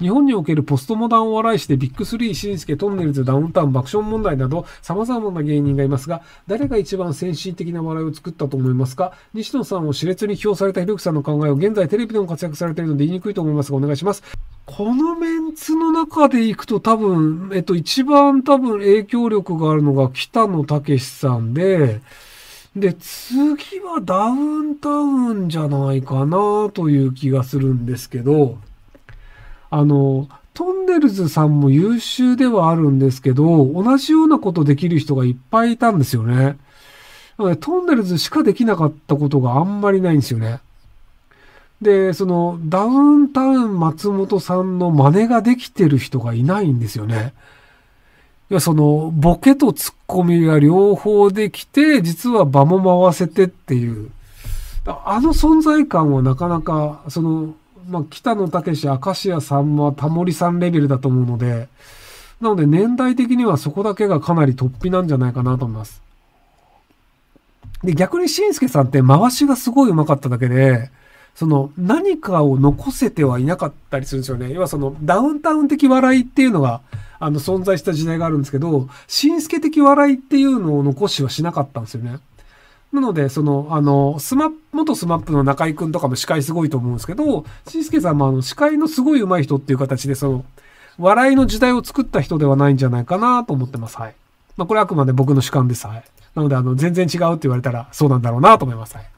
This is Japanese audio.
日本におけるポストモダンお笑い師でビッグスー、シンスケ、トンネルズ、ダウンタウン、爆笑問題など様々な芸人がいますが、誰が一番先進的な笑いを作ったと思いますか西野さんを熾烈に評されたひろきさんの考えを現在テレビでも活躍されているので言いにくいと思いますが、お願いします。このメンツの中で行くと多分、えっと、一番多分影響力があるのが北野武さんで、で、次はダウンタウンじゃないかなという気がするんですけど、あの、トンネルズさんも優秀ではあるんですけど、同じようなことできる人がいっぱいいたんですよね。なので、トンネルズしかできなかったことがあんまりないんですよね。で、その、ダウンタウン松本さんの真似ができてる人がいないんですよね。いや、その、ボケとツッコミが両方できて、実は場も回せてっていう。あの存在感はなかなか、その、まあ、北野武、明石家さんま、タモリさんレベルだと思うので、なので年代的にはそこだけがかなり突飛なんじゃないかなと思います。で、逆にし助さんって回しがすごい上手かっただけで、その何かを残せてはいなかったりするんですよね。要はそのダウンタウン的笑いっていうのがあの存在した時代があるんですけど、し助的笑いっていうのを残しはしなかったんですよね。なので、その、あの、スマップ、元スマップの中井くんとかも司会すごいと思うんですけど、しんすけさんもあの、司会のすごい上手い人っていう形で、その、笑いの時代を作った人ではないんじゃないかなと思ってます。はい。まあ、これあくまで僕の主観です。はい。なので、あの、全然違うって言われたら、そうなんだろうなと思います。はい。